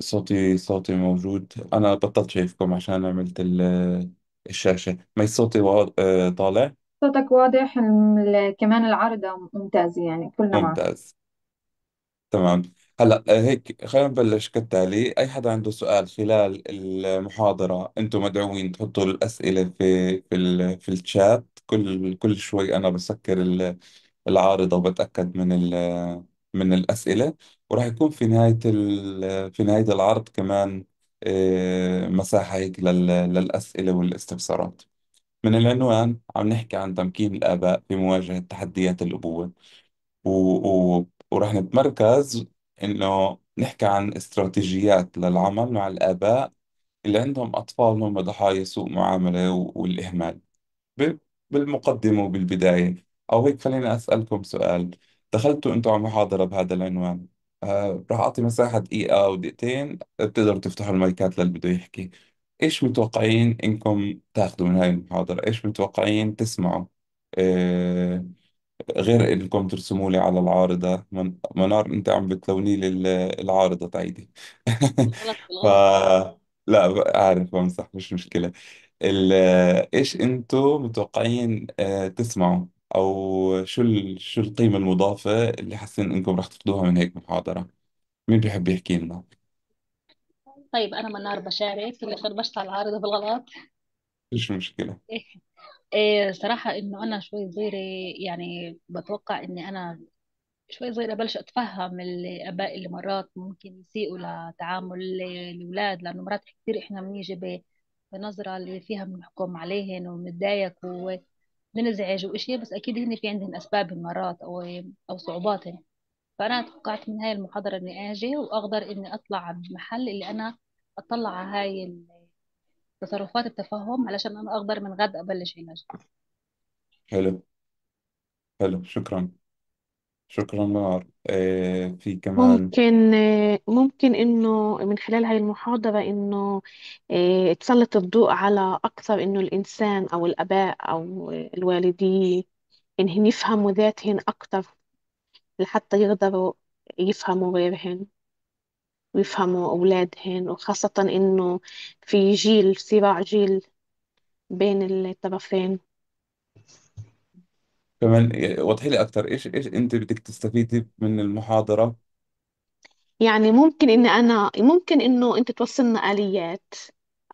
صوتي صوتي موجود أنا بطلت شايفكم عشان عملت الشاشة ما صوتي آه، طالع صوتك واضح كمان العارضة ممتازة يعني كلنا معك ممتاز تمام هلا آه، هيك خلينا نبلش كالتالي أي حدا عنده سؤال خلال المحاضرة أنتم مدعوين تحطوا الأسئلة في في ال- في الشات كل كل شوي أنا بسكر العارضة وبتأكد من ال من الأسئلة وراح يكون في نهاية ال... في نهاية العرض كمان آه، مساحة هيك للأسئلة والاستفسارات من العنوان عم نحكي عن تمكين الآباء في مواجهة تحديات الأبوة و... و... وراح نتمركز إنه نحكي عن استراتيجيات للعمل مع الآباء اللي عندهم أطفالهم ضحايا سوء معاملة والإهمال ب- بالمقدمة وبالبداية أو هيك خليني أسألكم سؤال دخلتوا انتوا على محاضرة بهذا العنوان آه راح اعطي مساحة دقيقة او دقيقتين بتقدروا تفتحوا المايكات للي بده يحكي ايش متوقعين انكم تاخذوا من هاي المحاضرة ايش متوقعين تسمعوا آه غير انكم ترسموا لي على العارضة من... منار انت عم بتلوني لي العارضة تعيدي بالغلط ف بالغلط لا عارف بنصح مش مشكلة ايش انتوا متوقعين آه، تسمعوا او شو ال... شو القيمة المضافة اللي حاسين انكم رح تاخذوها من هيك محاضرة مين بيحب يحكي لنا طيب أنا منار بشارك اللي خربشت على العارضة بالغلط مش مشكلة إيه صراحة إنه أنا شوي صغيرة يعني بتوقع إني أنا شوي صغيرة بلش أتفهم الآباء اللي مرات ممكن يسيئوا لتعامل الأولاد لأنه مرات كتير إحنا بنيجي بنظرة اللي فيها بنحكم عليهن وبنتضايق بننزعج واشياء بس اكيد هن في عندهم اسباب مرات او او صعوبات يعني. فانا توقعت من هاي المحاضره اني اجي واقدر اني اطلع على المحل اللي انا اطلع على هاي تصرفات التفهم علشان انا اقدر من غد ابلش علاج حلو حلو شكرا شكرا نار آه في كمان ممكن آه، ممكن انه من خلال هاي المحاضرة انه آه، تسلط الضوء على اكثر انه الانسان او الاباء او الوالدين انهم يفهموا ذاتهم اكثر لحتى يقدروا يفهموا غيرهن ويفهموا اولادهن وخاصة انه في جيل صراع جيل بين الطرفين كمان وضحي لي اكتر ايش ايش انت بدك تستفيدي من المحاضرة يعني ممكن إن أنا ممكن إنه أنت توصلنا آليات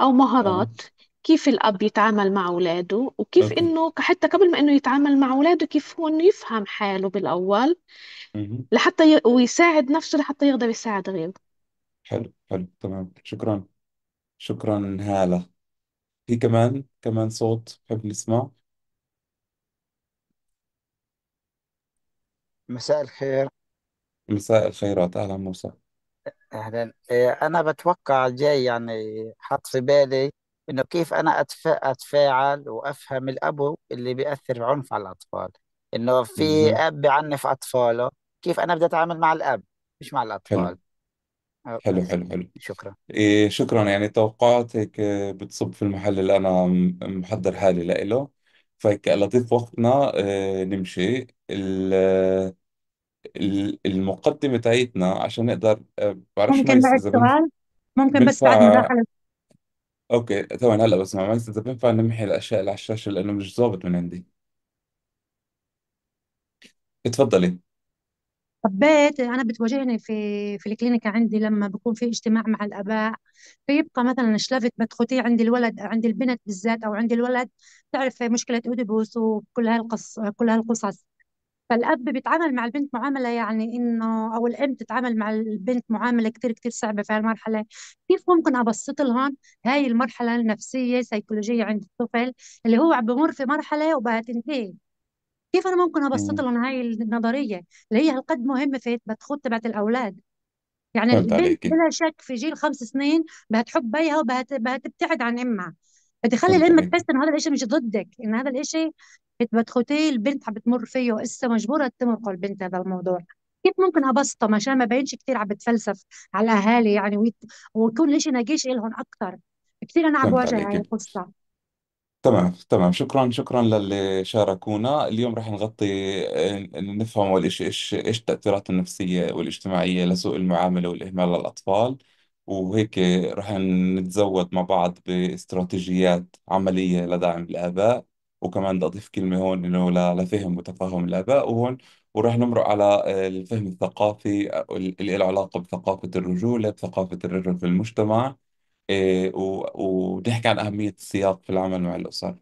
أو آه. مهارات كيف الأب يتعامل مع أولاده وكيف اوكي إنه حتى قبل ما إنه يتعامل مع أولاده كيف هو إنه يفهم حاله بالأول لحتى ي... ويساعد نفسه لحتى يقدر يساعد غيره حلو حلو تمام شكرا شكرا هالة في كمان كمان صوت بحب نسمع مساء الخير مساء الخيرات أهلا موسى أهلا إيه، أنا بتوقع جاي يعني حاط في بالي إنه كيف أنا أتفاعل وأفهم الأبو اللي بيأثر بعنف على الأطفال إنه في أب بعنف أطفاله كيف أنا بدي أتعامل مع الأب مش مع حلو الأطفال حلو حلو حلو شكرا إيه شكرا يعني توقعاتك آه، بتصب في المحل اللي أنا محضر حالي لإله فهيك لطيف وقتنا آه، نمشي المقدمة تاعتنا عشان نقدر آه، بعرفش ممكن بعد إذا بنفع سؤال ممكن بس بعد مداخلة أوكي تمام هلا بس ما عملت إذا بينفع نمحي الأشياء اللي على الشاشة لأنه مش ظابط من عندي اتفضلي حبيت أنا بتواجهني في في الكلينيكا عندي لما بكون في اجتماع مع الآباء فيبقى مثلا شلفت بتخوتي عند الولد عند البنت بالذات أو عند الولد تعرف مشكلة أوديبوس وكل هالقص كل هالقصص فالاب بيتعامل مع البنت معامله يعني انه او الام بتتعامل مع البنت معامله كثير كثير صعبه في هالمرحله كيف ممكن ابسط لهم هاي المرحله النفسيه سيكولوجيه عند الطفل اللي هو عم بمر في مرحله وبها تنتهي كيف انا ممكن ابسط لهم هاي النظريه اللي هي هالقد مهمه في بتخوض تبعت الاولاد يعني فهمت البنت عليكي بلا شك في جيل خمس سنين بها تحب بيها وبها تبتعد عن امها فتخلي الام تحس ان هذا الشيء مش ضدك ان هذا الشيء بتخوتيه البنت عم بتمر فيه وقصه مجبوره تمرق البنت هذا الموضوع كيف ممكن ابسطه مشان ما بينش كثير عم بتفلسف على الاهالي يعني ويت... ويكون الشيء ناقيش إلهم اكثر كثير انا عم بواجه هاي القصه تمام تمام شكرا شكرا للي شاركونا اليوم رح نغطي آه، نفهم اول شيء ايش ايش التأثيرات النفسية والاجتماعية لسوء المعاملة والإهمال للأطفال وهيك رح نتزود مع بعض باستراتيجيات عملية لدعم الآباء وكمان بدي أضيف كلمة هون إنه لفهم وتفاهم الآباء وهون ورح نمرق على آه، الفهم الثقافي اللي له علاقة بثقافة الرجولة بثقافة الرجل في المجتمع آه، ونحكي عن أهمية السياق في العمل مع الأسر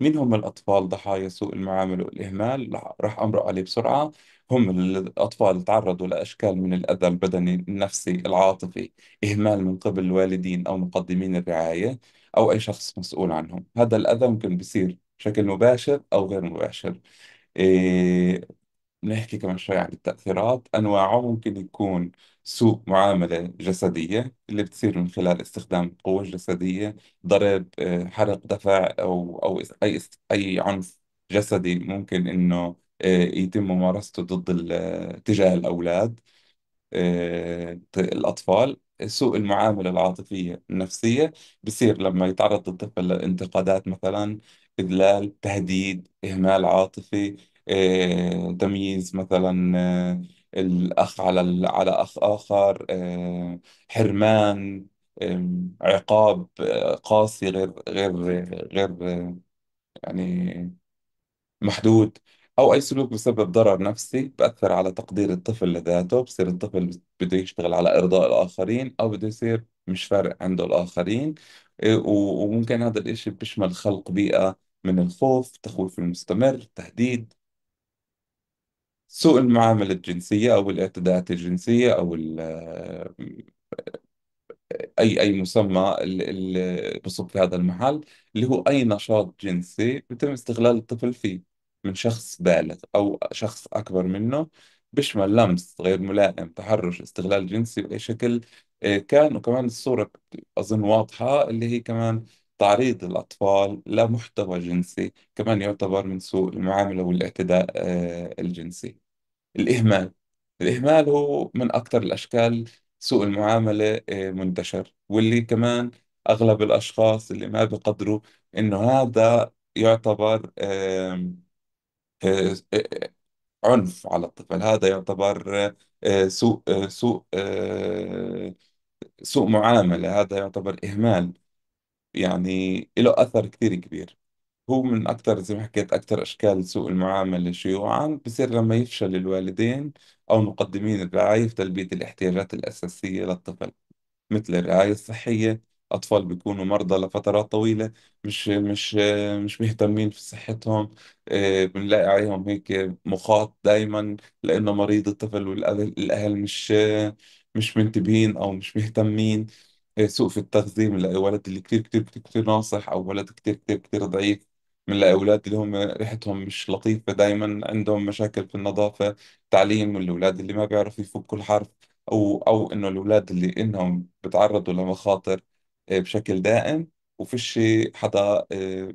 مين هم الأطفال ضحايا سوء المعامل والإهمال رح أمرق عليه بسرعة هم الأطفال تعرضوا لأشكال من الأذى البدني النفسي العاطفي إهمال من قبل الوالدين أو مقدمين الرعاية أو أي شخص مسؤول عنهم هذا الأذى ممكن بيصير بشكل مباشر أو غير مباشر إيه نحكي كمان شوي عن التأثيرات أنواعه ممكن يكون سوء معاملة جسدية اللي بتصير من خلال استخدام قوة جسدية ضرب إيه، حرق دفع أو أو أي أي عنف جسدي ممكن إنه آه، يتم ممارسته ضد ال- آه، تجاه الأولاد آه، الأطفال سوء المعاملة العاطفية النفسية بصير لما يتعرض الطفل لانتقادات مثلا إذلال تهديد إهمال عاطفي تمييز مثلا الأخ على ال- على أخ آخر حرمان عقاب قاسي غير غير غير يعني محدود أو أي سلوك بسبب ضرر نفسي بأثر على تقدير الطفل لذاته بصير الطفل بده يشتغل على إرضاء الآخرين أو بده يصير مش فارق عنده الآخرين إيه، وممكن هذا الإشي بيشمل خلق بيئة من الخوف تخويف المستمر تهديد سوء المعاملة الجنسية أو الاعتداءات الجنسية أو أي أي مسمى اللي بصب في هذا المحل اللي هو أي نشاط جنسي بيتم استغلال الطفل فيه من شخص بالغ أو شخص أكبر منه بيشمل لمس غير ملائم تحرش استغلال جنسي بأي شكل آه، كان وكمان الصورة أظن واضحة اللي هي كمان تعريض الأطفال لمحتوى جنسي كمان يعتبر من سوء المعاملة والاعتداء آه، الجنسي الإهمال الإهمال هو من أكثر الأشكال سوء المعاملة آه، منتشر واللي كمان أغلب الأشخاص اللي ما بيقدروا إنه هذا يعتبر آه، آه، آه، عنف على الطفل هذا يعتبر سوء سوء سوء معاملة هذا يعتبر إهمال يعني له أثر كثير كبير هو من أكثر زي ما حكيت أكثر أشكال سوء المعاملة شيوعا بصير لما يفشل الوالدين أو مقدمين الرعاية في تلبية الاحتياجات الأساسية للطفل مثل الرعاية الصحية أطفال بيكونوا مرضى لفترات طويلة مش مش مش مهتمين في صحتهم آه، بنلاقي عليهم هيك مخاط دايما لأنه مريض الطفل والأهل مش مش منتبهين أو مش مهتمين آه، سوء في التغذية بنلاقي ولد اللي كتير كتير كتير كتير ناصح أو ولد كتير كتير كتير ضعيف بنلاقي أولاد اللي هم ريحتهم مش لطيفة دايما عندهم مشاكل في النظافة تعليم الأولاد اللي ما بيعرفوا يفكوا الحرف أو أو إنه الأولاد اللي إنهم بتعرضوا لمخاطر آه، بشكل دائم شيء حدا آه،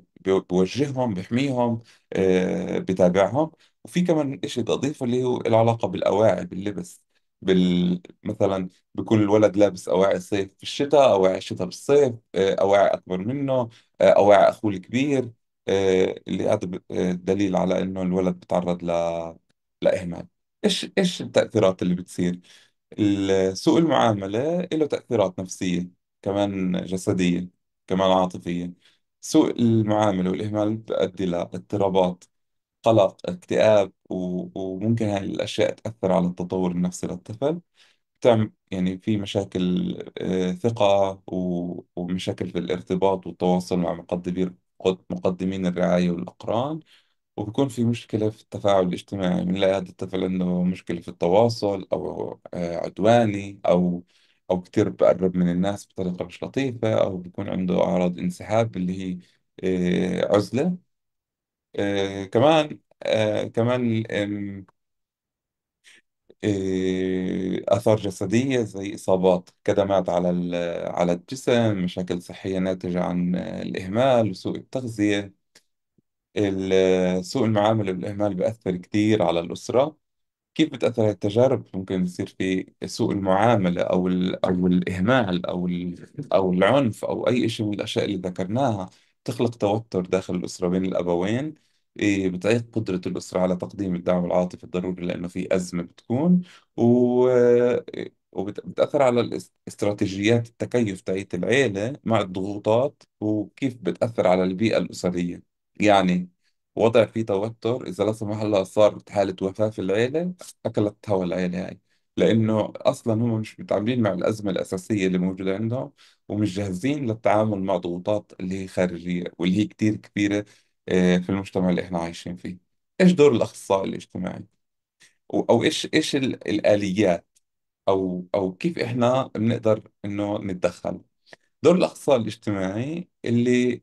بوجههم بحميهم آه، بتابعهم وفي كمان شيء بدي اضيفه اللي هو العلاقه بالاواعي باللبس بال... مثلا بكون الولد لابس اواعي صيف في الشتاء اواعي الشتاء بالصيف اواعي اكبر منه اواعي اخوه الكبير اللي هذا دليل على انه الولد بتعرض ل... لاهمال ايش ايش التاثيرات اللي بتصير سوء المعامله له تاثيرات نفسيه كمان جسدية كمان عاطفية سوء المعاملة والإهمال بتؤدي لاضطرابات قلق اكتئاب و... وممكن هاي الأشياء تأثر على التطور النفسي للطفل بتعمل يعني في مشاكل آه، ثقة و... ومشاكل في الارتباط والتواصل مع مقدمين مقدمين الرعاية والأقران وبكون في مشكلة في التفاعل الاجتماعي بنلاقي هذا الطفل عنده مشكلة في التواصل أو آه، عدواني أو أو كتير بقرب من الناس بطريقة مش لطيفة أو بيكون عنده أعراض انسحاب اللي هي آه، عزلة آه، كمان آه، كمان آه، آثار جسدية زي إصابات كدمات على على الجسم مشاكل صحية ناتجة عن الإهمال وسوء التغذية سوء المعامل والإهمال بيأثر كثير على الأسرة كيف بتأثر هالتجارب ممكن يصير في سوء المعاملة أو الـ أو الإهمال أو أو العنف أو أي شيء من الأشياء اللي ذكرناها تخلق توتر داخل الأسرة بين الأبوين إيه، بتعيق قدرة الأسرة على تقديم الدعم العاطفي الضروري لأنه في أزمة بتكون و إيه، وبتأثر على استراتيجيات التكيف تاعت العيلة مع الضغوطات وكيف بتأثر على البيئة الأسرية يعني وضع فيه توتر إذا لا سمح الله صارت حالة وفاة في العيلة أكلت هوا العيلة هاي يعني. لأنه أصلا هم مش متعاملين مع الأزمة الأساسية اللي موجودة عندهم ومش جاهزين للتعامل مع ضغوطات اللي هي خارجية واللي هي كتير كبيرة آه، في المجتمع اللي إحنا عايشين فيه إيش دور الأخصائي الاجتماعي أو إيش إيش الآليات أو أو كيف إحنا بنقدر إنه نتدخل دور الأخصائي الاجتماعي اللي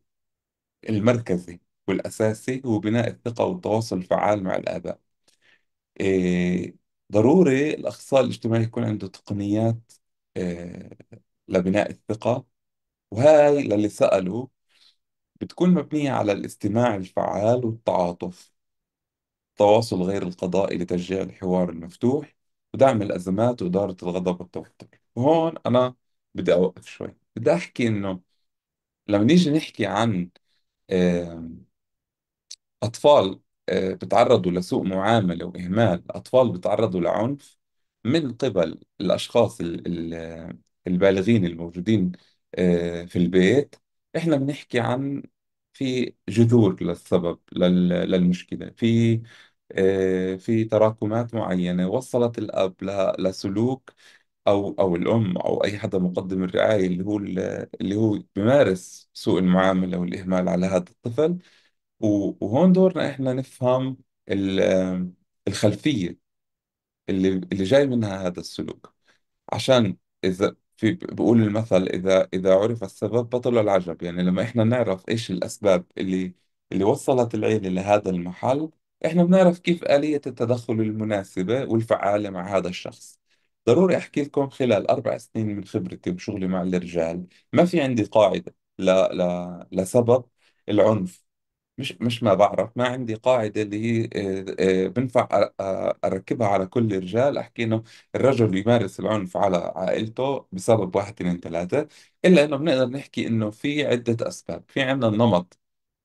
المركزي والأساسي هو بناء الثقة والتواصل الفعال مع الآباء إيه، ضروري الأخصائي الاجتماعي يكون عنده تقنيات إيه، لبناء الثقة وهاي للي سألوا بتكون مبنية على الاستماع الفعال والتعاطف التواصل غير القضائي لتشجيع الحوار المفتوح ودعم الأزمات وإدارة الغضب والتوتر وهون أنا بدي أوقف شوي بدي أحكي إنه لما نيجي نحكي عن آه، أطفال آه، بتعرضوا لسوء معاملة وإهمال أطفال بتعرضوا لعنف من قبل الأشخاص البالغين الموجودين آه، في البيت إحنا بنحكي عن في جذور للسبب للمشكلة في آه، في تراكمات معينة وصلت الأب لسلوك أو أو الأم أو أي حدا مقدم الرعاية اللي هو اللي هو بيمارس سوء المعاملة والإهمال على هذا الطفل وهون دورنا احنا نفهم ال- الخلفية اللي اللي جاي منها هذا السلوك عشان اذا في بقول المثل اذا اذا عرف السبب بطل العجب يعني لما احنا نعرف ايش الاسباب اللي اللي وصلت العيله لهذا المحل احنا بنعرف كيف آلية التدخل المناسبة والفعالة مع هذا الشخص ضروري احكي لكم خلال اربع سنين من خبرتي وشغلي مع الرجال ما في عندي قاعدة لا ل... لسبب العنف مش مش ما بعرف ما عندي قاعدة اللي هي آه، آه، بنفع أركبها على كل الرجال أحكي إنه الرجل يمارس العنف على عائلته بسبب واحد اثنين ثلاثة إلا إنه بنقدر نحكي إنه في عدة أسباب في عندنا النمط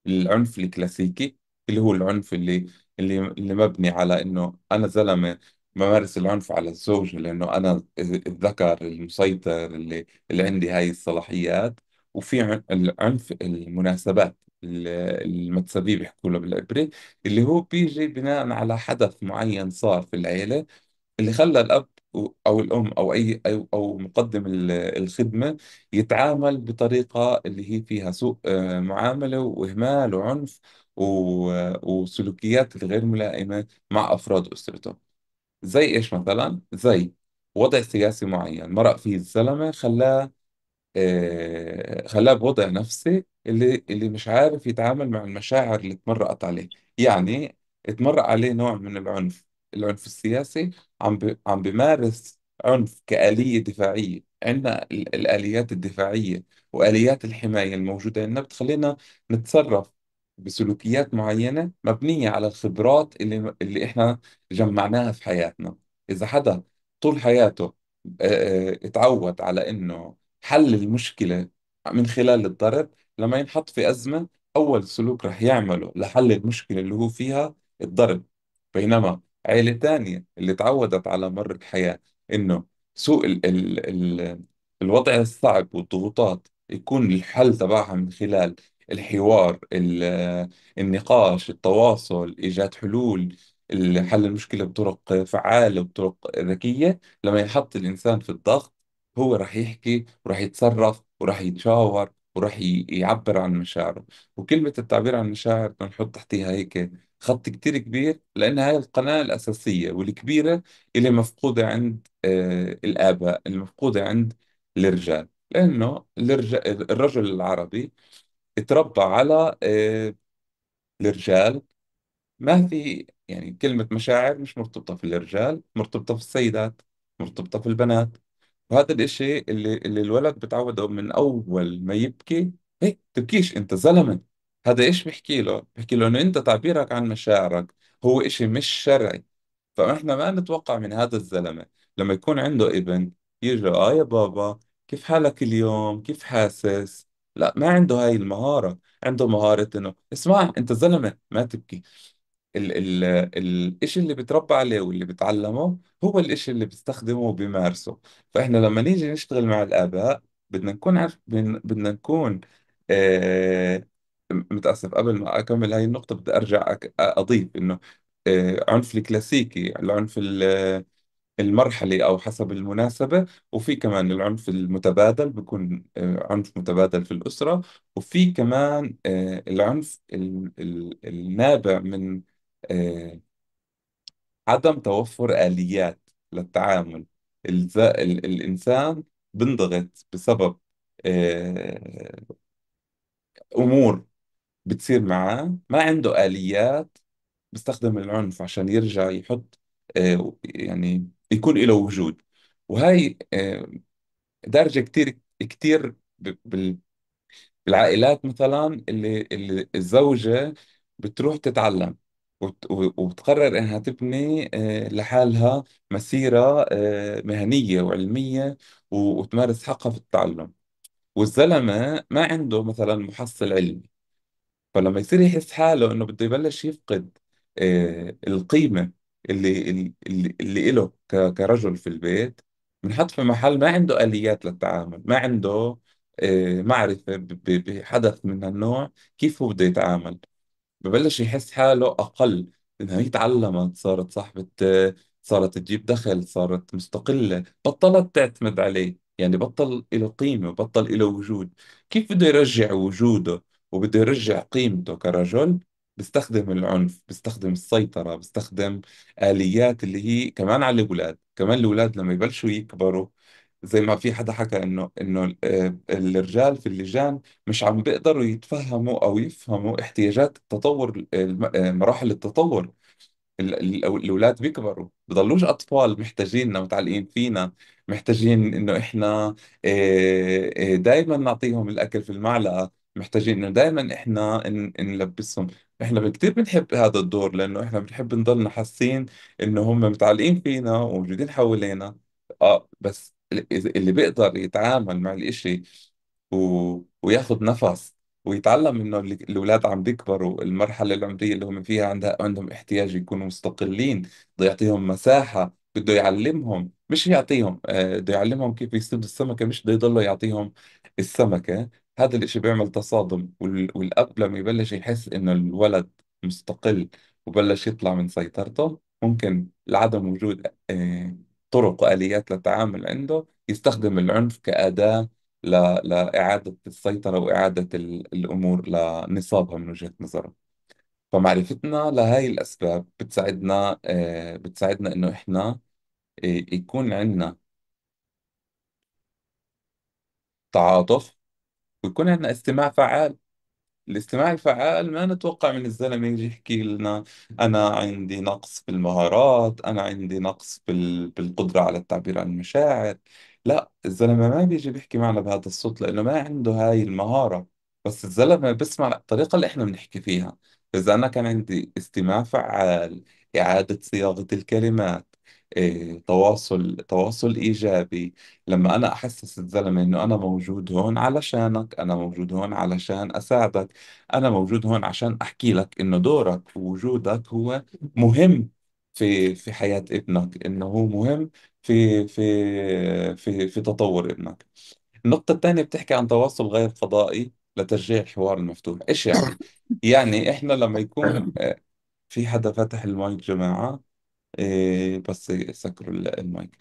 العنف الكلاسيكي اللي هو العنف اللي اللي اللي مبني على انه انا زلمه بمارس العنف على الزوج لأنه أنا الذكر المسيطر اللي اللي عندي هاي الصلاحيات وفي العنف المناسبات المتسبيه بيحكوا له بالعبري اللي هو بيجي بناء على حدث معين صار في العيلة اللي خلى الأب أو الأم أو أي أو, مقدم الخدمة يتعامل بطريقة اللي هي فيها سوء آه، معاملة وإهمال وعنف وسلوكيات الغير ملائمة مع أفراد أسرته زي إيش مثلا؟ زي وضع سياسي معين مرق فيه الزلمة خلاه آه، خلاه بوضع نفسي اللي اللي مش عارف يتعامل مع المشاعر اللي تمرقت عليه يعني اتمرق عليه نوع من العنف العنف السياسي عم ب... عم بمارس عنف كآلية دفاعية عندنا ال- الآليات الدفاعية وآليات الحماية الموجودة عندنا بتخلينا نتصرف بسلوكيات معينة مبنية على الخبرات اللي اللي احنا جمعناها في حياتنا إذا حدا طول حياته آه، آه، اتعود على إنه حل المشكلة من خلال الضرب لما ينحط في أزمة أول سلوك رح يعمله لحل المشكلة اللي هو فيها الضرب بينما عيلة تانية اللي تعودت على مر الحياة إنه سوء الـ الـ الـ الوضع الصعب والضغوطات يكون الحل تبعها من خلال الحوار النقاش التواصل إيجاد حلول حل المشكلة بطرق فعالة وبطرق ذكية لما ينحط الإنسان في الضغط هو رح يحكي ورح يتصرف ورح يتشاور ورح يعبر عن مشاعره وكلمة التعبير عن المشاعر بنحط نحط تحتيها هيك خط كتير كبير لأن هاي القناة الأساسية والكبيرة اللي مفقودة عند آه الآباء المفقودة عند الرجال لأنه الرجل العربي تربى على آه الرجال ما في يعني كلمة مشاعر مش مرتبطة في الرجال مرتبطة في السيدات مرتبطة في البنات وهذا الاشي اللي اللي الولد بتعوده من اول ما يبكي هيك إيه، تبكيش انت زلمه هذا ايش بحكي له بحكي له انه انت تعبيرك عن مشاعرك هو اشي مش شرعي فاحنا ما نتوقع من هذا الزلمه لما يكون عنده ابن يجي اه يا بابا كيف حالك اليوم كيف حاسس لا ما عنده هاي المهاره عنده مهاره انه اسمع انت زلمه ما تبكي ال ال ال الإشي اللي بتربى عليه واللي بتعلمه هو الإشي اللي بتستخدمه وبيمارسه فإحنا لما نيجي نشتغل مع الآباء بدنا نكون عارف بدنا نكون آه متأسف قبل ما أكمل هاي النقطة بدي أرجع أضيف إنه آه، عنف الكلاسيكي العنف ال- المرحلي أو حسب المناسبة وفي كمان العنف المتبادل بيكون آه، عنف متبادل في الأسرة وفي كمان آه، العنف ال- ال- النابع من آه، عدم توفر آليات للتعامل الز... ال... الإنسان بنضغط بسبب آه، أمور بتصير معاه ما عنده آليات بيستخدم العنف عشان يرجع يحط آه، يعني يكون له وجود وهي آه، درجة كتير كتير بال- بالعائلات مثلا اللي, اللي الزوجة بتروح تتعلم و- وبتقرر انها تبني آه، لحالها مسيرة آه، مهنية وعلمية وتمارس حقها في التعلم والزلمة ما عنده مثلا محصل علمي فلما يصير يحس حاله انه بده يبلش يفقد آه، القيمة اللي اللي اللي له كرجل في البيت بنحط في محل ما عنده آليات للتعامل ما عنده معرفة بحدث من هالنوع كيف هو بده يتعامل ببلش يحس حاله أقل إنها هي تعلمت صارت صاحبة صارت تجيب دخل صارت مستقلة بطلت تعتمد عليه يعني بطل له قيمة بطل له وجود كيف بده يرجع وجوده وبده يرجع قيمته كرجل بيستخدم العنف بيستخدم السيطرة بيستخدم آليات اللي هي كمان على الأولاد كمان الأولاد لما يبلشوا يكبروا زي ما في حدا حكى انه انه آه، الرجال في اللجان مش عم بيقدروا يتفهموا او يفهموا احتياجات التطور آه، آه، مراحل التطور الاولاد بيكبروا بضلوش اطفال محتاجيننا متعلقين فينا محتاجين انه احنا دائما نعطيهم الاكل في المعلقه محتاجين انه دائما احنا نلبسهم احنا كثير بنحب هذا الدور لانه احنا بنحب نضلنا حاسين انه هم متعلقين فينا وموجودين حوالينا اه بس اللي بيقدر يتعامل مع الإشي و... وياخذ نفس ويتعلم انه الاولاد عم بيكبروا المرحله العمريه اللي هم فيها عندها عندهم احتياج يكونوا مستقلين بده يعطيهم مساحه بده يعلمهم مش يعطيهم آه، بده يعلمهم كيف يصيد السمكه مش بده يضله يعطيهم السمكه هذا الاشي بيعمل تصادم وال... والاب لما يبلش يحس انه الولد مستقل وبلش يطلع من سيطرته ممكن لعدم وجود آه، طرق وآليات للتعامل عنده يستخدم العنف كأداة ل... لإعادة السيطرة وإعادة ال... الأمور لنصابها من وجهة نظره فمعرفتنا لهاي الأسباب بتساعدنا آه، بتساعدنا إنه إحنا آه، يكون عندنا تعاطف ويكون عندنا استماع فعال الاستماع الفعال ما نتوقع من الزلمة يجي يحكي لنا أنا عندي نقص في المهارات أنا عندي نقص في بالقدرة على التعبير عن المشاعر لا الزلمة ما بيجي بيحكي معنا بهذا الصوت لأنه ما عنده هاي المهارة بس الزلمة بسمع الطريقة اللي إحنا بنحكي فيها إذا أنا كان عندي استماع فعال إعادة صياغة الكلمات إيه تواصل تواصل إيجابي لما أنا أحسس الزلمة إنه أنا موجود هون علشانك أنا موجود هون علشان أساعدك أنا موجود هون عشان أحكي لك إنه دورك ووجودك هو مهم في في حياة ابنك إنه هو مهم في في في في تطور ابنك النقطة الثانية بتحكي عن تواصل غير فضائي لتشجيع الحوار المفتوح إيش يعني؟ يعني إحنا لما يكون آه، في حدا فتح المايك جماعة إيه بس سكروا المايك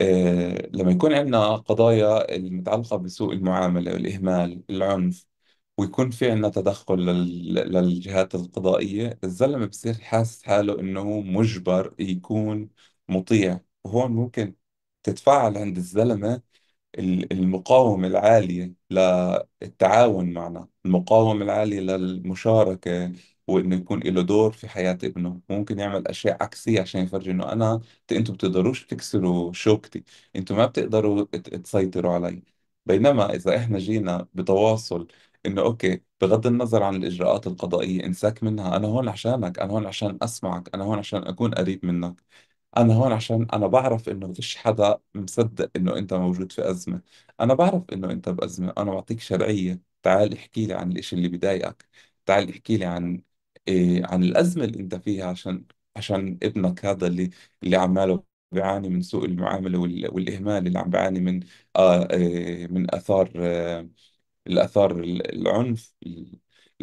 إيه لما يكون عندنا قضايا المتعلقة بسوء المعاملة والإهمال العنف ويكون في عندنا تدخل للجهات القضائية الزلمة بصير حاسس حاله إنه هو مجبر يكون مطيع وهون ممكن تتفاعل عند الزلمة المقاومة العالية للتعاون معنا المقاومة العالية للمشاركة وانه يكون له دور في حياة ابنه ممكن يعمل اشياء عكسية عشان يفرجي انه انا انتوا بتقدروش تكسروا شوكتي انتوا ما بتقدروا تسيطروا علي بينما اذا احنا جينا بتواصل انه اوكي بغض النظر عن الاجراءات القضائية انساك منها انا هون عشانك انا هون عشان اسمعك انا هون عشان اكون قريب منك انا هون عشان انا بعرف انه فيش حدا مصدق انه انت موجود في ازمه انا بعرف انه انت بازمه انا بعطيك شرعيه تعال احكي لي عن الاشي اللي بضايقك تعال احكي لي عن إيه عن الأزمة اللي أنت فيها عشان عشان ابنك هذا اللي اللي عماله بيعاني من سوء المعاملة والإهمال اللي عم بيعاني من آه إيه من آثار آه الآثار العنف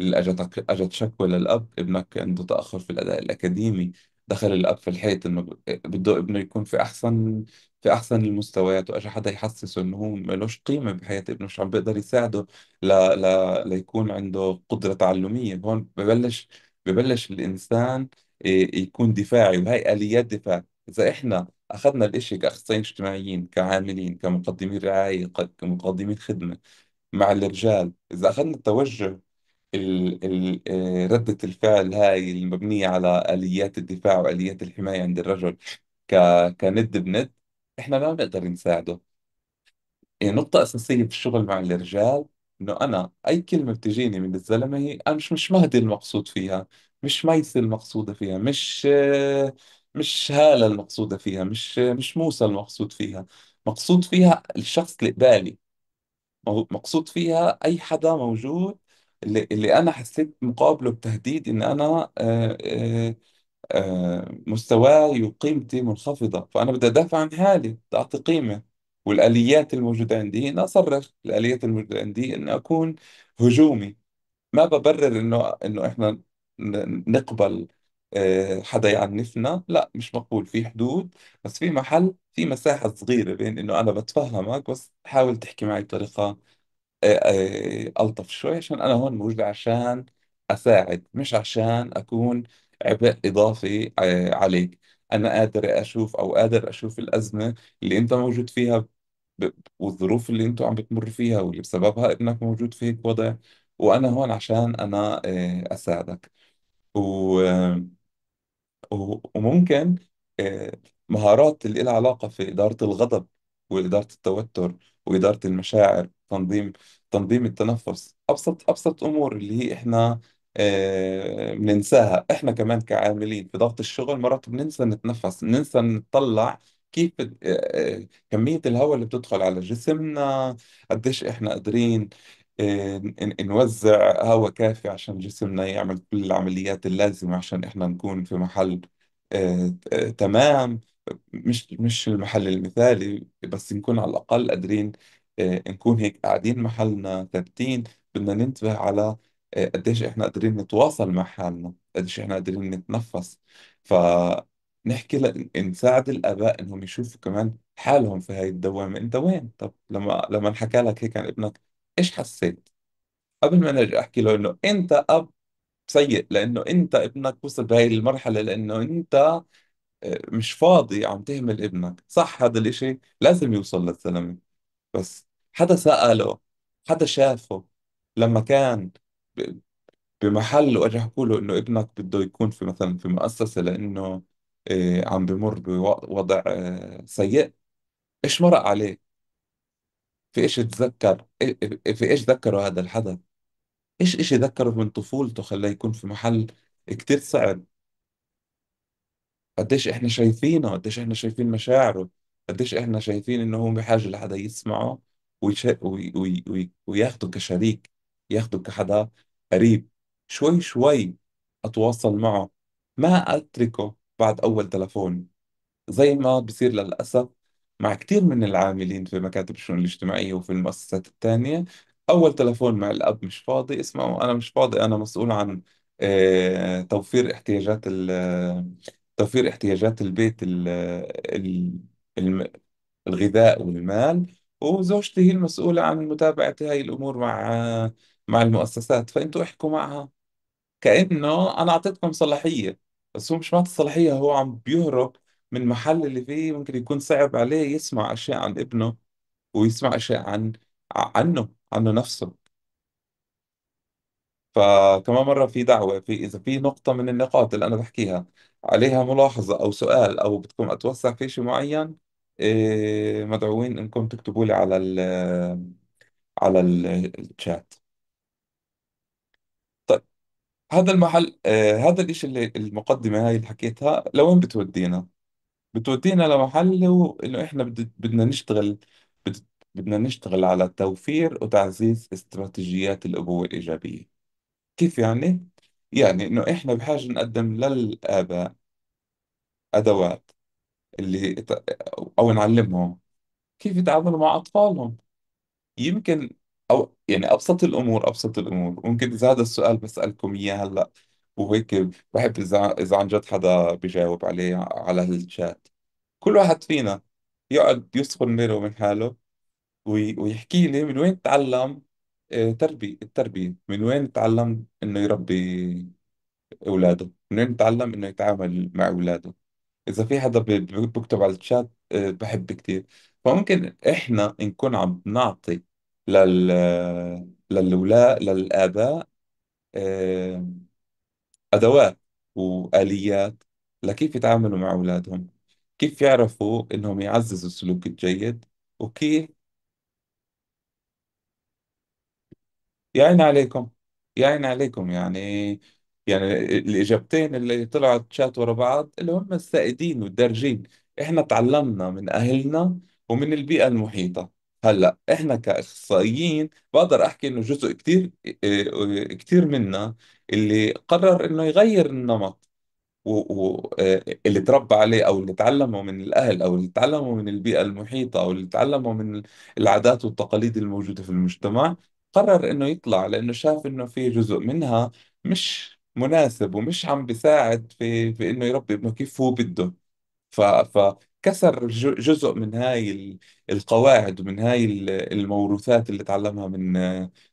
اللي أجت أجت شكوى للأب ابنك عنده تأخر في الأداء الأكاديمي دخل الأب في الحيط إنه بده ابنه يكون في أحسن في أحسن المستويات وأجى حدا يحسسه إنه هو ملوش قيمة بحياة ابنه مش عم بيقدر يساعده ل... ل... ليكون عنده قدرة تعلمية هون ببلش ببلش الانسان آه، يكون دفاعي وهي اليات دفاع اذا احنا اخذنا الاشي كاخصائيين اجتماعيين كعاملين كمقدمين رعايه كمقدمين خدمه مع الرجال اذا اخذنا التوجه ال ال آه، ردة الفعل هاي المبنية على آليات الدفاع وآليات الحماية عند الرجل ك كند بند احنا ما بنقدر نساعده يعني نقطة أساسية في الشغل مع الرجال انه انا اي كلمه بتجيني من الزلمه هي انا مش مش مهدي المقصود فيها مش ميس المقصوده فيها مش مش هاله المقصوده فيها مش مش موسى المقصود فيها مقصود فيها الشخص اللي قبالي مقصود فيها اي حدا موجود اللي, اللي انا حسيت مقابله بتهديد ان انا آه، آه، آه، مستواي وقيمتي منخفضه فانا بدي ادافع عن حالي بدي اعطي قيمه والآليات الموجودة عندي إن أصرخ الآليات الموجودة عندي إن أكون هجومي ما ببرر إنه إنه إحنا نقبل آه، حدا يعنفنا لا مش مقبول في حدود بس في محل في مساحة صغيرة بين إنه أنا بتفهمك بس حاول تحكي معي بطريقة آه، آه، ألطف شوي عشان أنا هون موجود عشان أساعد مش عشان أكون عبء إضافي عليك انا قادر اشوف او قادر اشوف الازمه اللي انت موجود فيها ب... والظروف اللي انتم عم بتمر فيها واللي بسببها انك موجود في هيك وضع وانا هون عشان انا آه، اساعدك و... و... وممكن آه، مهارات اللي لها علاقه في اداره الغضب واداره التوتر واداره المشاعر تنظيم تنظيم التنفس ابسط ابسط امور اللي هي احنا آه، بننساها احنا كمان كعاملين في ضغط الشغل مرات بننسى نتنفس بننسى نطلع كيف آه، آه، كمية الهواء اللي بتدخل على جسمنا قديش احنا قادرين نوزع هواء كافي عشان جسمنا يعمل كل العمليات اللازمة عشان احنا نكون في محل تمام مش مش المحل المثالي بس نكون على الأقل قادرين نكون هيك قاعدين محلنا ثابتين بدنا ننتبه على إيه، قديش احنا قادرين نتواصل مع حالنا قديش احنا قادرين نتنفس فنحكي ل... نساعد الآباء انهم يشوفوا كمان حالهم في هاي الدوامة انت وين طب لما لما انحكى لك هيك عن ابنك ايش حسيت قبل ما نرجع احكي له انه انت اب سيء لانه انت ابنك وصل بهاي المرحلة لانه انت آه، مش فاضي عم تهمل ابنك صح هذا الاشي لازم يوصل للزلمة بس حدا سأله حدا شافه لما كان بمحل واجي احكي له انه ابنك بده يكون في مثلا في مؤسسه لانه إيه عم بمر بوضع آه، سيء ايش مرق عليه في ايش تذكر إيه- في ايش ذكره هذا الحدث ايش اشي ذكره من طفولته خلاه يكون في محل كتير صعب قديش احنا شايفينه قديش احنا شايفين مشاعره قديش احنا شايفين انه هو بحاجة لحدا يسمعه ويش... وي... وي... وي... وياخده كشريك ياخده كحدا قريب شوي شوي أتواصل معه ما أتركه بعد أول تلفون زي ما بصير للأسف مع كثير من العاملين في مكاتب الشؤون الاجتماعية وفي المؤسسات الثانية أول تلفون مع الأب مش فاضي اسمعوا أنا مش فاضي أنا مسؤول عن آه، توفير احتياجات توفير احتياجات البيت الغذاء والمال وزوجتي هي المسؤولة عن متابعة هاي الأمور مع مع المؤسسات فانتوا احكوا معها كأنه أنا أعطيتكم صلاحية بس هو مش معطي صلاحية هو عم بيهرب من محل اللي فيه ممكن يكون صعب عليه يسمع أشياء عن ابنه ويسمع أشياء عن عنه عنه نفسه فكمان مرة في دعوة في إذا في نقطة من النقاط اللي أنا بحكيها عليها ملاحظة أو سؤال أو بدكم أتوسع في شيء معين إيه، مدعوين إنكم تكتبوا لي على ال على الشات هذا المحل آه هذا الإشي اللي المقدمة هاي اللي حكيتها لوين بتودينا؟ بتودينا لمحل هو إنه إحنا بد- بدنا نشتغل بد- بدنا نشتغل على توفير وتعزيز استراتيجيات الأبوة الإيجابية كيف يعني؟ يعني إنه إحنا بحاجة نقدم للآباء أدوات اللي أو نعلمهم كيف يتعاملوا مع أطفالهم يمكن أو يعني أبسط الأمور أبسط الأمور ممكن إذا هذا السؤال بسألكم إياه هلأ وهيك بحب إذا إذا عن جد حدا بجاوب عليه على الشات كل واحد فينا يقعد يسخن بينه من حاله وي- ويحكي لي من وين تعلم تربية آه، تربي التربية من وين تعلم إنه يربي أولاده من وين تعلم إنه يتعامل مع أولاده إذا في حدا بكتب على الشات آه، بحب كتير فممكن إحنا نكون عم نعطي لل للولاء للآباء أدوات وآليات لكيف يتعاملوا مع أولادهم كيف يعرفوا إنهم يعززوا السلوك الجيد وكيف يعين عليكم يعين عليكم يعني يعني الإجابتين اللي طلعت شات ورا بعض اللي هم السائدين والدارجين إحنا تعلمنا من أهلنا ومن البيئة المحيطة هلا احنا كاخصائيين بقدر احكي انه جزء كتير إيه، إيه، كتير منا اللي قرر انه يغير النمط واللي إيه، تربى عليه او اللي تعلمه من الاهل او اللي تعلمه من البيئه المحيطه او اللي تعلمه من العادات والتقاليد الموجوده في المجتمع قرر انه يطلع لانه شاف انه في جزء منها مش مناسب ومش عم بيساعد في في انه يربي ابنه كيف هو بده ف ف كسر جزء من هاي القواعد ومن هاي الموروثات اللي تعلمها من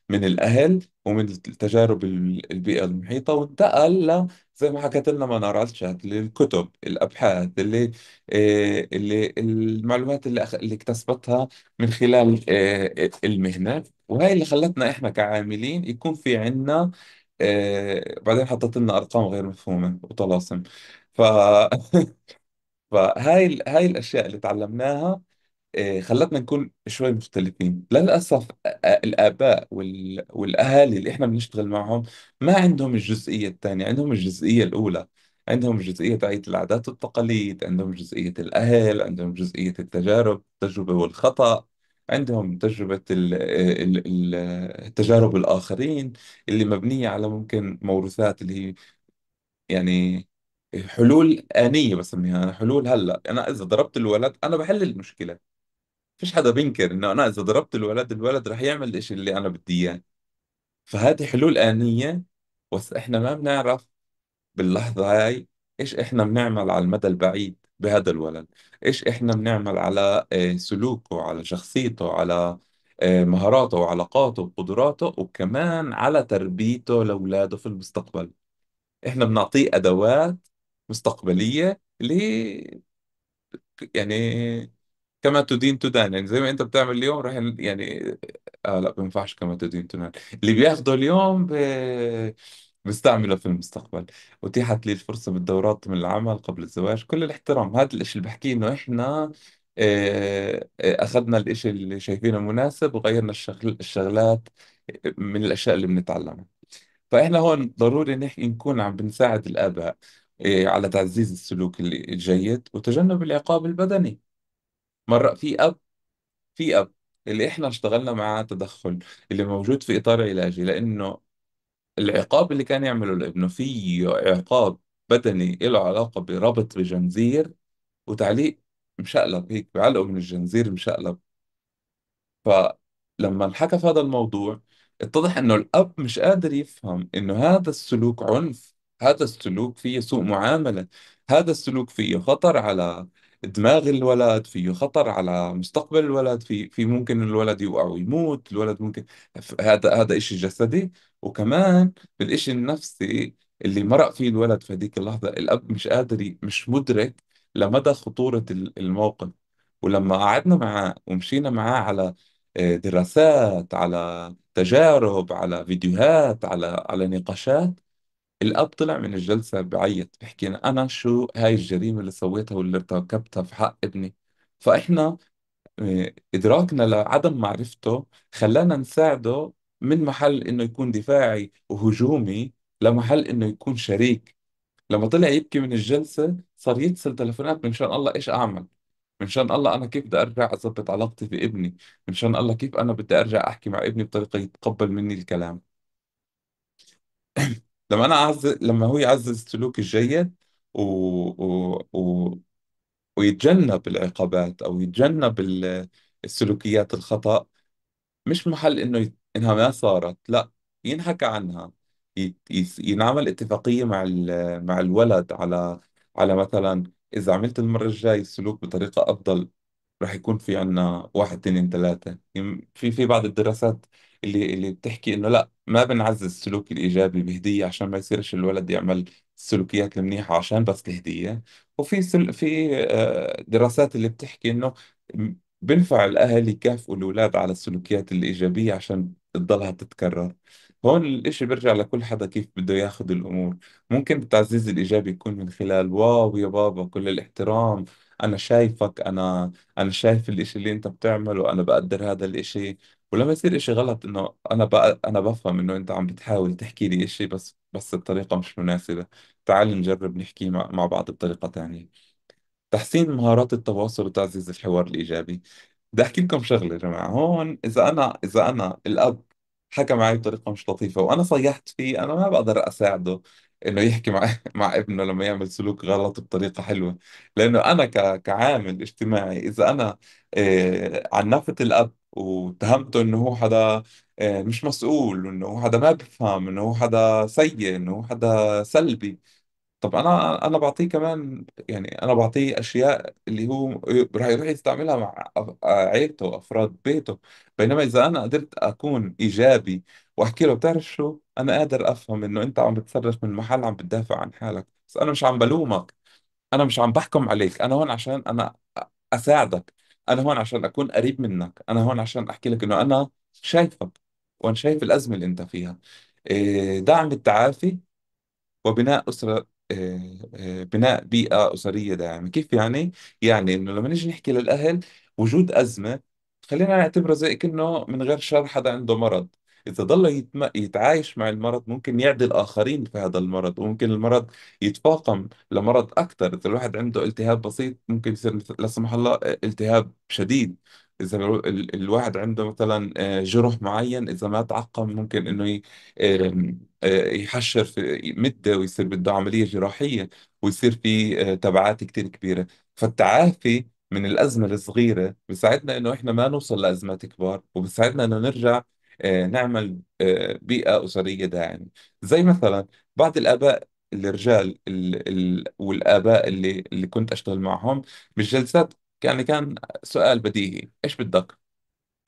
من الأهل ومن التجارب البيئة المحيطة وانتقل ل- زي ما حكيت لنا منار علشات للكتب الأبحاث اللي آه، اللي المعلومات اللي اللي اكتسبتها من خلال آه، المهنة وهي اللي خلتنا إحنا كعاملين يكون في عنا آه، بعدين حطت لنا أرقام غير مفهومة وطلاسم ف فهاي هاي الاشياء اللي تعلمناها آه، خلتنا نكون شوي مختلفين للأسف الآباء والأهالي اللي إحنا بنشتغل معهم ما عندهم الجزئية الثانية عندهم الجزئية الأولى عندهم جزئية تاعية العادات والتقاليد عندهم جزئية الأهل عندهم جزئية التجارب التجربة والخطأ عندهم تجربة التجارب الآخرين اللي مبنية على ممكن موروثات اللي هي يعني حلول آنية بسميها يعني حلول هلا أنا إذا ضربت الولد أنا بحل المشكلة فيش حدا بينكر إنه أنا إذا ضربت الولد الولد رح يعمل الإشي اللي أنا بدي إياه فهذه حلول آنية بس إحنا ما بنعرف باللحظة هاي إيش إحنا بنعمل على المدى البعيد بهذا الولد إيش إحنا بنعمل على آه، سلوكه على شخصيته على آه، مهاراته وعلاقاته وقدراته وكمان على تربيته لأولاده في المستقبل إحنا بنعطيه أدوات مستقبليه اللي هي يعني كما تدين تدان يعني زي ما انت بتعمل اليوم راح يعني اه لا بينفعش كما تدين تدان اللي بياخده اليوم ب... بستعمله في المستقبل أتيحت لي الفرصة بالدورات من العمل قبل الزواج كل الاحترام هذا الإشي اللي بحكيه إنه إحنا آه، آه، أخذنا الإشي اللي شايفينه مناسب وغيرنا الشغل الشغلات آه، من الأشياء اللي بنتعلمها فإحنا هون ضروري نحكي نكون عم بنساعد الآباء إيه، على تعزيز السلوك الجيد وتجنب العقاب البدني مرة في أب في أب اللي إحنا اشتغلنا معاه تدخل اللي موجود في إطار علاجي لأنه العقاب اللي كان يعمله لابنه فيه عقاب بدني له علاقة بربط بجنزير وتعليق مشقلب هيك بعلقه من الجنزير مشقلب فلما انحكى في هذا الموضوع اتضح انه الاب مش قادر يفهم انه هذا السلوك عنف هذا السلوك فيه سوء معاملة هذا السلوك فيه خطر على دماغ الولد فيه خطر على مستقبل الولد في في ممكن الولد يوقع ويموت الولد ممكن هذا هذا شيء جسدي وكمان بالشيء النفسي اللي مرق فيه الولد في هذيك اللحظة الأب مش قادر مش مدرك لمدى خطورة الموقف ولما قعدنا معاه ومشينا معاه على آه، دراسات على تجارب على فيديوهات على على نقاشات الأب طلع من الجلسة بعيط بحكي أنا شو هاي الجريمة اللي سويتها واللي ارتكبتها في حق ابني فإحنا آه، إدراكنا لعدم معرفته خلانا نساعده من محل إنه يكون دفاعي وهجومي لمحل إنه يكون شريك لما طلع يبكي من الجلسة صار يتصل تلفونات من شان الله إيش أعمل من شان الله أنا كيف بدي أرجع أظبط علاقتي بابني من شان الله كيف أنا بدي أرجع أحكي مع ابني بطريقة يتقبل مني الكلام لما انا اعزز لما هو يعزز السلوك الجيد و... و... و... ويتجنب العقابات او يتجنب السلوكيات الخطأ مش محل انه ي... انها ما صارت لا ينحكى عنها ي... ي... ينعمل اتفاقية مع ال- مع الولد على على مثلا اذا عملت المرة الجاي السلوك بطريقة افضل رح يكون في عنا واحد اثنين ثلاثه في في بعض الدراسات اللي اللي بتحكي انه لا ما بنعزز السلوك الايجابي بهديه عشان ما يصيرش الولد يعمل السلوكيات المنيحه عشان بس الهديه وفي سل... في آه، دراسات اللي بتحكي انه بنفع الاهل يكافئوا الاولاد على السلوكيات الايجابيه عشان تضلها تتكرر هون الإشي بيرجع لكل حدا كيف بده ياخد الأمور ممكن التعزيز الإيجابي يكون من خلال واو يا بابا كل الاحترام أنا شايفك أنا أنا شايف الإشي اللي أنت بتعمله أنا بقدر هذا الإشي ولما يصير إشي غلط إنه أنا بقى أنا بفهم إنه أنت عم بتحاول تحكي لي إشي بس بس الطريقة مش مناسبة تعال نجرب نحكي مع, مع بعض بطريقة تانية تحسين مهارات التواصل وتعزيز الحوار الإيجابي بدي أحكي لكم شغلة يا جماعة هون إذا أنا إذا أنا الأب حكى معي بطريقة مش لطيفة وأنا صيحت فيه أنا ما بقدر أساعده انه يحكي مع مع ابنه لما يعمل سلوك غلط بطريقه حلوه لانه انا ك... كعامل اجتماعي اذا انا آه، عنفت الاب واتهمته انه هو حدا آه، مش مسؤول وانه هو حدا ما بفهم انه هو حدا سيء انه هو حدا سلبي طب انا انا بعطيه كمان يعني انا بعطيه اشياء اللي هو راح يروح يستعملها مع عائلته عيلته وافراد بيته بينما اذا انا قدرت اكون ايجابي واحكي له بتعرف شو انا قادر افهم انه انت عم بتصرف من محل عم بتدافع عن حالك بس انا مش عم بلومك انا مش عم بحكم عليك انا هون عشان انا اساعدك انا هون عشان اكون قريب منك انا هون عشان احكي لك انه انا شايفك وانا شايف الازمه اللي انت فيها إيه، دعم التعافي وبناء أسرة آه، آه، بناء بيئة أسرية داعمة كيف يعني؟ يعني إنه لما نيجي نحكي للأهل وجود أزمة خلينا نعتبره زي كأنه من غير شر حدا عنده مرض إذا ضل يتم... يتعايش مع المرض ممكن يعدي الآخرين في هذا المرض وممكن المرض يتفاقم لمرض أكثر إذا الواحد عنده التهاب بسيط ممكن يصير لا سمح الله آه، التهاب شديد إذا الواحد عنده مثلا آه، جرح معين إذا ما تعقم ممكن إنه آه، يحشر في مدة ويصير بده عملية جراحية ويصير في آه، تبعات كتير كبيرة فالتعافي من الأزمة الصغيرة بيساعدنا إنه إحنا ما نوصل لأزمات كبار وبيساعدنا إنه نرجع نعمل بيئة أسرية داعمة زي مثلا بعض الآباء الرجال والآباء اللي اللي كنت أشتغل معهم بالجلسات يعني كان سؤال بديهي ايش بدك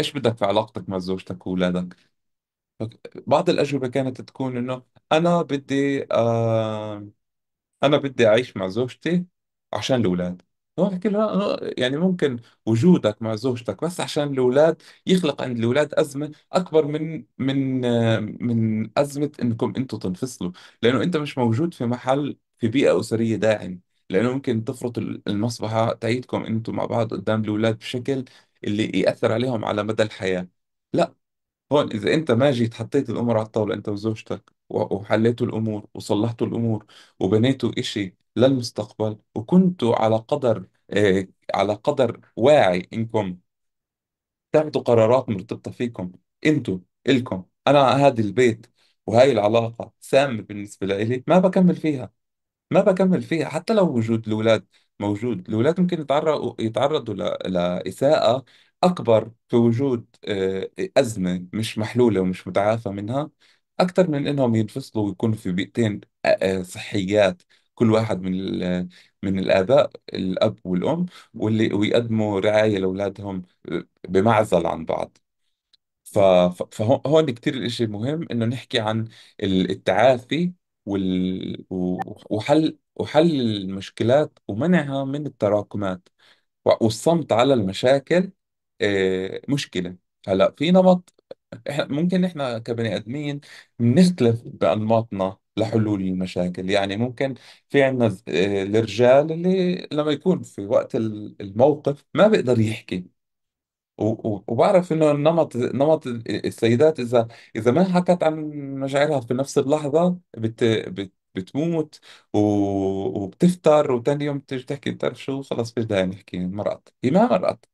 ايش بدك في علاقتك مع زوجتك واولادك بعض الاجوبه كانت تكون انه انا بدي آه انا بدي اعيش مع زوجتي عشان الاولاد هو بحكي له يعني ممكن وجودك مع زوجتك بس عشان الاولاد يخلق عند الاولاد ازمه اكبر من من آه، من ازمه انكم انتم تنفصلوا لانه انت مش موجود في محل في بيئه اسريه داعم لأنه ممكن تفرط المصلحة تعيدكم أنتم مع بعض قدام الأولاد بشكل اللي يأثر عليهم على مدى الحياة لا هون إذا أنت ما جيت حطيت الأمور على الطاولة أنت وزوجتك وحليتوا الأمور وصلحتوا الأمور وبنيتوا إشي للمستقبل وكنتوا على قدر إيه على قدر واعي إنكم تاخذوا قرارات مرتبطة فيكم أنتوا إلكم أنا هذا البيت وهاي العلاقة سامة بالنسبة لي ما بكمل فيها ما بكمل فيها حتى لو وجود الأولاد موجود الأولاد ممكن يتعرضوا يتعرضوا لإساءة أكبر في وجود آه، أزمة مش محلولة ومش متعافى منها أكثر من إنهم ينفصلوا ويكونوا في بيئتين آه، آه، صحيات كل واحد من ال... من الآباء الأب والأم واللي ويقدموا رعاية لأولادهم بمعزل عن بعض فهون كتير الإشي مهم إنه نحكي عن التعافي وال... وحل وحل المشكلات ومنعها من التراكمات والصمت على المشاكل آه، مشكلة هلا في نمط احنا ممكن احنا كبني ادمين بنختلف بانماطنا لحلول المشاكل يعني ممكن في عندنا آه، الرجال اللي لما يكون في وقت الموقف ما بيقدر يحكي وبعرف انه النمط نمط السيدات اذا اذا ما حكت عن مشاعرها في نفس اللحظه بت بتموت و... وبتفتر وتاني يوم بتيجي تحكي بتعرف شو خلص فيش داعي نحكي مرقت هي ما مرقت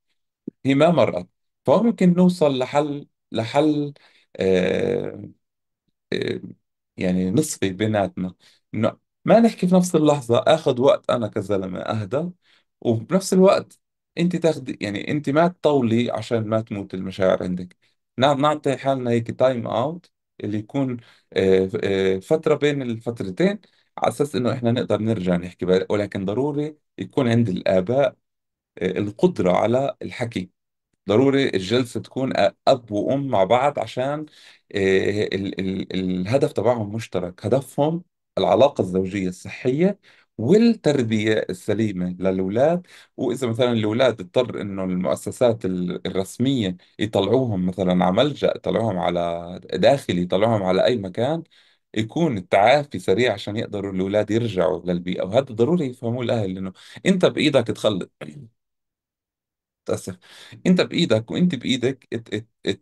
هي ما مرقت فممكن نوصل لحل لحل آه آه يعني نصفي بيناتنا انه ما نحكي في نفس اللحظه اخذ وقت انا كزلمه اهدى وبنفس الوقت انت تاخدي يعني انت ما تطولي عشان ما تموت المشاعر عندك نعم نعطي حالنا هيك تايم اوت اللي يكون آه، آه، فترة بين الفترتين على اساس انه احنا نقدر نرجع نحكي بقى. ولكن ضروري يكون عند الاباء آه، القدرة على الحكي ضروري الجلسة تكون اب وام مع بعض عشان الهدف تبعهم مشترك هدفهم العلاقة الزوجية الصحية والتربية السليمة للأولاد وإذا مثلا الأولاد اضطر إنه المؤسسات الرسمية يطلعوهم مثلا على ملجأ يطلعوهم على داخلي يطلعوهم على أي مكان يكون التعافي سريع عشان يقدروا الأولاد يرجعوا للبيئة وهذا ضروري يفهموه الأهل لأنه أنت بإيدك تخلص أسف أنت بإيدك وأنت بإيدك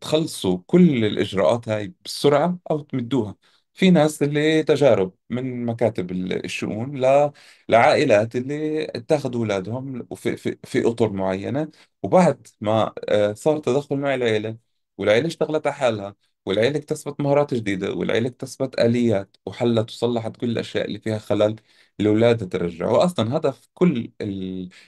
تخلصوا كل الإجراءات هاي بسرعة أو تمدوها في ناس اللي تجارب من مكاتب الشؤون ل... لعائلات اللي اتخذوا اولادهم وفي في, في اطر معينه وبعد ما آه، صار تدخل مع العيله والعيله اشتغلت على حالها والعيله اكتسبت مهارات جديده والعيله اكتسبت اليات وحلت وصلحت كل الاشياء اللي فيها خلل الاولاد ترجع واصلا هدف كل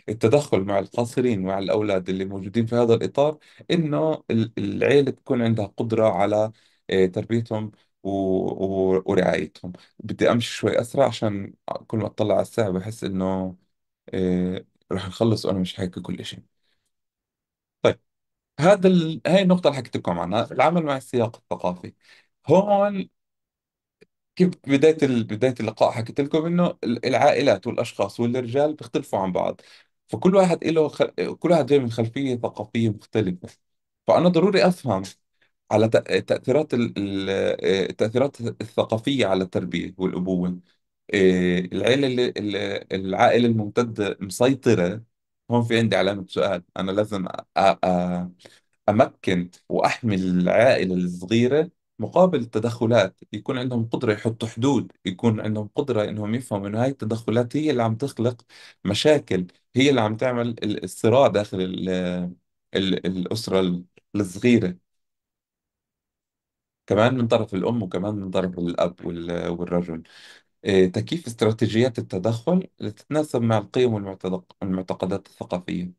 التدخل مع القاصرين ومع الاولاد اللي موجودين في هذا الاطار انه العيله تكون عندها قدره على آه، تربيتهم و... و... ورعايتهم بدي أمشي شوي أسرع عشان كل ما أطلع على الساعة بحس إنه إيه... رح نخلص وأنا مش حاكي كل شيء طيب هذا ال... هاي النقطة اللي حكيت لكم عنها العمل مع السياق الثقافي هون كيف بداية ال... بداية اللقاء حكيت لكم إنه العائلات والأشخاص والرجال بيختلفوا عن بعض فكل واحد له خل... كل واحد جاي من خلفية ثقافية مختلفة فأنا ضروري أفهم على تأثيرات آه، التأثيرات الثقافية على التربية والأبوة آه، العائلة اللي العائلة الممتدة مسيطرة هون في عندي علامة سؤال أنا لازم أمكن وأحمي العائلة الصغيرة مقابل التدخلات يكون عندهم قدرة يحطوا حدود يكون عندهم قدرة إنهم يفهموا إنه هاي التدخلات هي اللي عم تخلق مشاكل هي اللي عم تعمل الصراع داخل الـ الـ الأسرة الصغيرة كمان من طرف الأم وكمان من طرف الأب والرجل آه، تكييف استراتيجيات التدخل لتتناسب مع القيم والمعتقدات الثقافية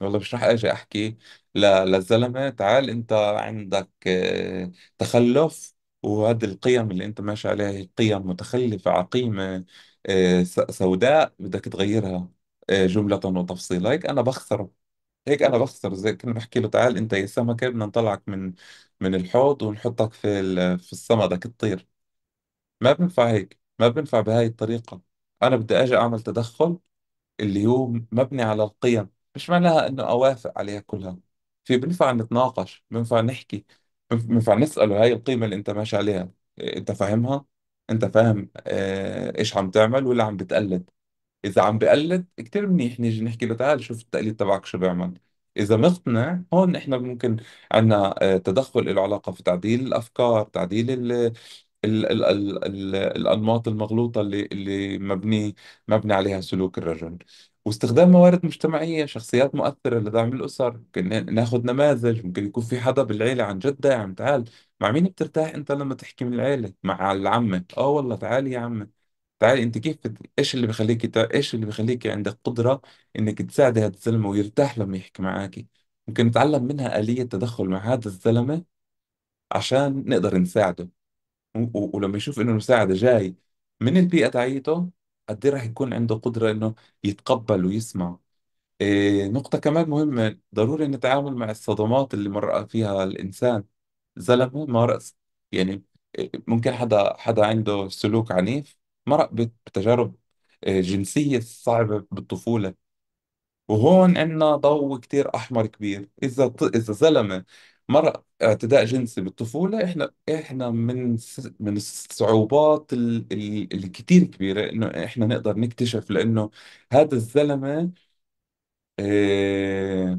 والله مش رح اجي احكي للزلمه تعال انت عندك آه، تخلف وهذه القيم اللي انت ماشي عليها هي قيم متخلفه عقيمه آه، سوداء بدك تغيرها جمله وتفصيلا هيك انا بخسره هيك انا بخسر زي كنا بحكي له تعال انت يا سمكه بدنا نطلعك من من الحوض ونحطك في في السما بدك تطير ما بنفع هيك ما بنفع بهاي الطريقه انا بدي اجي اعمل تدخل اللي هو مبني على القيم مش معناها انه اوافق عليها كلها في بنفع نتناقش بنفع نحكي بنفع نسأله هاي القيمة اللي انت ماشي عليها إيه، انت فاهمها انت فاهم آه، ايش عم تعمل ولا عم بتقلد اذا عم بقلد كتير منيح نيجي نحكي له تعال شوف التقليد تبعك شو بيعمل اذا مقنع هون احنا ممكن عندنا آه، تدخل له علاقه في تعديل الافكار تعديل ال ال ال ال الانماط المغلوطه اللي اللي مبني مبني عليها سلوك الرجل واستخدام موارد مجتمعيه شخصيات مؤثره لدعم الاسر ممكن ناخذ نماذج ممكن يكون في حدا بالعيله عن جد داعم تعال مع مين بترتاح انت لما تحكي من العيله مع العمه اه والله تعالي يا عمه تعالي انت كيف بت- ايش اللي بخليك ايش اللي بخليك عندك قدرة انك تساعدي هذا الزلمة ويرتاح لما يحكي معك ممكن نتعلم منها آلية تدخل مع هذا الزلمة عشان نقدر نساعده و- و- ولما يشوف انه المساعدة جاي من البيئة تاعيته قد ايه راح يكون عنده قدرة انه يتقبل ويسمع إيه نقطة كمان مهمة ضروري نتعامل مع الصدمات اللي مرق فيها الإنسان زلمة مارس يعني إيه، ممكن حدا حدا عنده سلوك عنيف مرق بتجارب آه، جنسية صعبة بالطفولة وهون عندنا ضوء كتير أحمر كبير إذا ط... إذا زلمة مرق اعتداء جنسي بالطفولة إحنا إحنا من س... من الصعوبات ال... ال... الكتير كبيرة إنه إحنا نقدر نكتشف لأنه هذا الزلمة آه،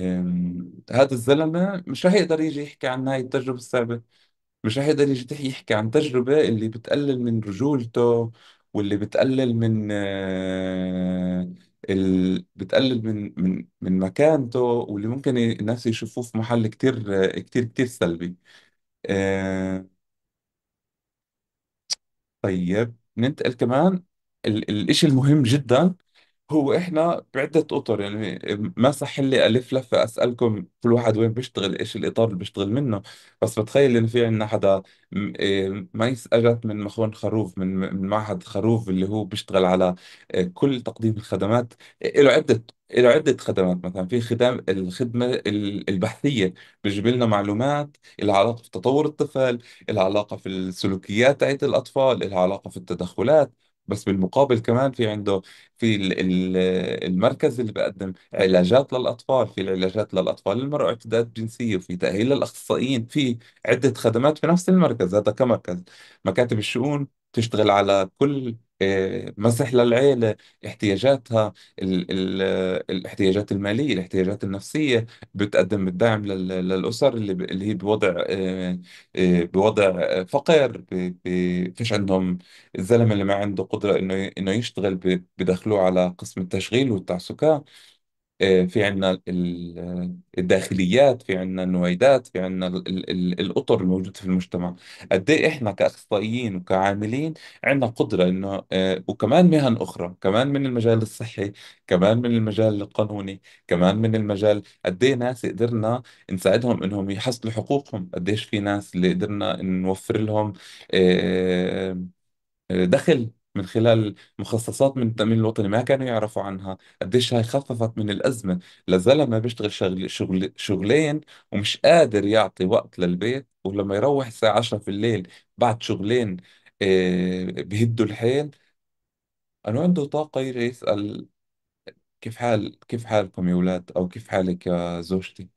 آم، هذا الزلمة مش رح يقدر يجي يحكي عن هاي التجربة الصعبة مش راح يقدر يجي يحكي عن تجربة اللي بتقلل من رجولته واللي بتقلل من آه، ال... بتقلل من من من مكانته واللي ممكن الناس يشوفوه في محل كتير آه، كتير كتير سلبي آه، طيب ننتقل كمان ال... الإشي المهم جدا هو احنا بعدة اطر يعني ما صح لي الف لفة اسالكم كل واحد وين بيشتغل ايش الاطار اللي بيشتغل منه بس بتخيل ان في عندنا حدا إيه، ما ميس اجت من مخون خروف من من معهد خروف اللي هو بيشتغل على إيه، كل تقديم الخدمات إيه، له عدة له عدة خدمات مثلا في خدام الخدمة البحثية بيجيب لنا معلومات لها علاقة في تطور الطفل لها علاقة في السلوكيات تاعت الأطفال لها علاقة في التدخلات بس بالمقابل كمان في عنده في المركز اللي بقدم علاجات للأطفال في العلاجات للأطفال المرأة واعتداءات جنسية وفي تأهيل للأخصائيين في عدة خدمات في نفس المركز هذا كمركز مكاتب الشؤون تشتغل على كل إيه، مسح للعيلة احتياجاتها ال ال الاحتياجات المالية الاحتياجات النفسية بتقدم الدعم لل للأسر اللي, ب اللي هي بوضع إيه، إيه، بوضع فقر ب- ب- فيش عندهم الزلمة اللي ما عنده قدرة إنه إنه يشتغل بدخلوه على قسم التشغيل والتعسكة آه، في عنا الداخليات في عنا النويدات في عنا الاطر الموجوده في المجتمع قد إيه احنا كاخصائيين وكعاملين عنا قدره انه آه، وكمان مهن اخرى كمان من المجال الصحي كمان من المجال القانوني كمان من المجال قد إيه ناس قدرنا نساعدهم انهم يحصلوا حقوقهم قد ايش في ناس اللي قدرنا نوفر لهم آه، دخل من خلال مخصصات من التأمين الوطني ما كانوا يعرفوا عنها قديش هاي خففت من الأزمة لزلمة بيشتغل شغل شغل شغلين ومش قادر يعطي وقت للبيت ولما يروح الساعة 10 في الليل بعد شغلين آه، بهدوا بيهدوا الحيل أنه عنده طاقة يجي يسأل كيف حال كيف حالكم يا أولاد أو كيف حالك يا زوجتي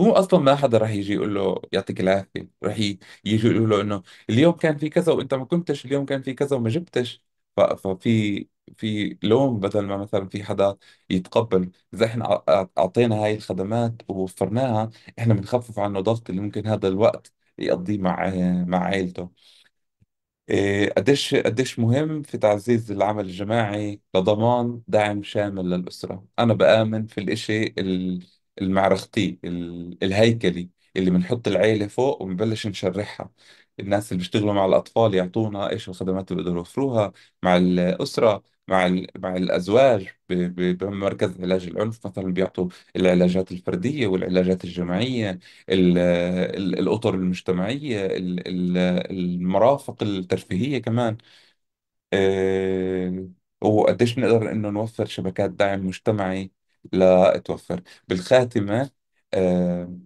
هو اصلا ما حدا راح يجي يقول له يعطيك العافيه راح يجي يقول له انه اليوم كان في كذا وانت ما كنتش اليوم كان في كذا وما جبتش ففي في لوم بدل ما مثلا في حدا يتقبل اذا احنا اعطينا هاي الخدمات ووفرناها احنا بنخفف عنه ضغط اللي ممكن هذا الوقت يقضيه مع مع عائلته إيه، قديش قديش مهم في تعزيز العمل الجماعي لضمان دعم شامل للأسرة أنا بآمن في الإشي ال- المعرختي ال- الهيكلي اللي بنحط العيلة فوق وبنبلش نشرحها الناس اللي بيشتغلوا مع الأطفال يعطونا إيش الخدمات اللي بيقدروا يوفروها مع الأسرة مع مع الأزواج بمركز علاج العنف مثلا بيعطوا العلاجات الفردية والعلاجات الجماعية الأطر المجتمعية المرافق الترفيهية كمان آه، وقديش نقدر إنه نوفر شبكات دعم مجتمعي لتوفر بالخاتمة آه،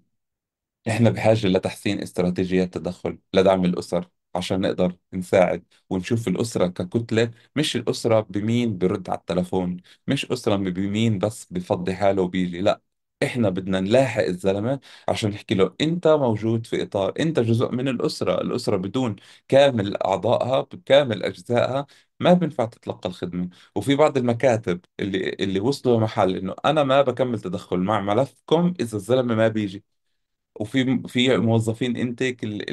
إحنا بحاجة لتحسين استراتيجيات تدخل لدعم الأسر عشان نقدر نساعد ونشوف الأسرة ككتلة مش الأسرة بمين برد على التلفون مش أسرة بمين بس بفضي حاله وبيجي لا إحنا بدنا نلاحق الزلمة عشان نحكي له أنت موجود في إطار أنت جزء من الأسرة الأسرة بدون كامل أعضائها بكامل أجزائها ما بينفع تتلقى الخدمة وفي بعض المكاتب اللي اللي وصلوا لمحل إنه أنا ما بكمل تدخل مع ملفكم إذا الزلمة ما بيجي وفي في موظفين انتك اللي,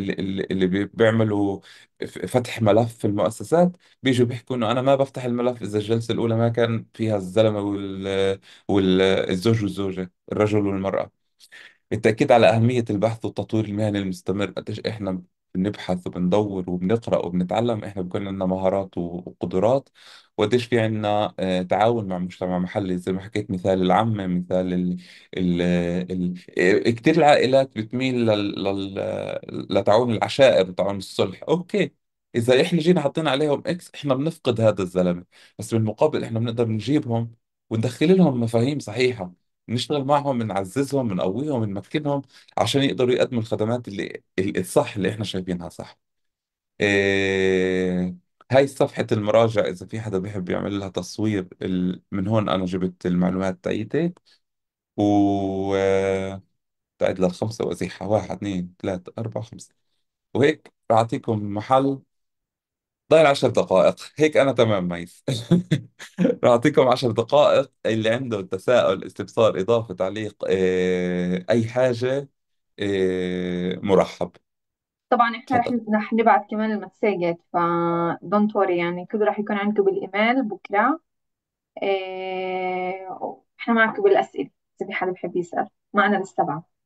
اللي بيعملوا فتح ملف في المؤسسات بيجوا بيحكوا انه انا ما بفتح الملف اذا الجلسه الاولى ما كان فيها الزلمه وال والزوج والزوجه الرجل والمراه التاكيد على اهميه البحث والتطوير المهني المستمر قديش احنا بنبحث وبندور وبنقرأ وبنتعلم احنا بكون عندنا مهارات وقدرات وقديش في عندنا آه، تعاون مع مجتمع محلي زي ما حكيت مثال العمة مثال ال... ال... ال... آه، كثير العائلات بتميل لل... لل... آه، لتعاون العشائر وتعاون الصلح اوكي اذا احنا جينا حطينا عليهم اكس احنا بنفقد هذا الزلمه بس بالمقابل احنا بنقدر نجيبهم وندخل لهم مفاهيم صحيحه نشتغل معهم نعززهم نقويهم نمكنهم عشان يقدروا يقدموا الخدمات اللي الصح اللي احنا شايفينها صح إيه هاي صفحة المراجع إذا في حدا بيحب يعمل لها تصوير ال... من هون أنا جبت المعلومات تاعيتي و آه، تعد للخمسة وأزيحها واحد اثنين ثلاثة أربعة خمسة وهيك بعطيكم أعطيكم محل ضايل طيب، 10 دقائق هيك أنا تمام ميس اعطيكم 10 دقائق اللي عنده تساؤل استفسار إضافة تعليق آه، أي حاجة آه، مرحب طبعا احنا رح تفضل رح نبعت كمان المساجات ف don't worry يعني كله رح يكون عندكم بالايميل بكره إيه، احنا معكم بالاسئله اذا في حدا بحب يسال معنا للسبعه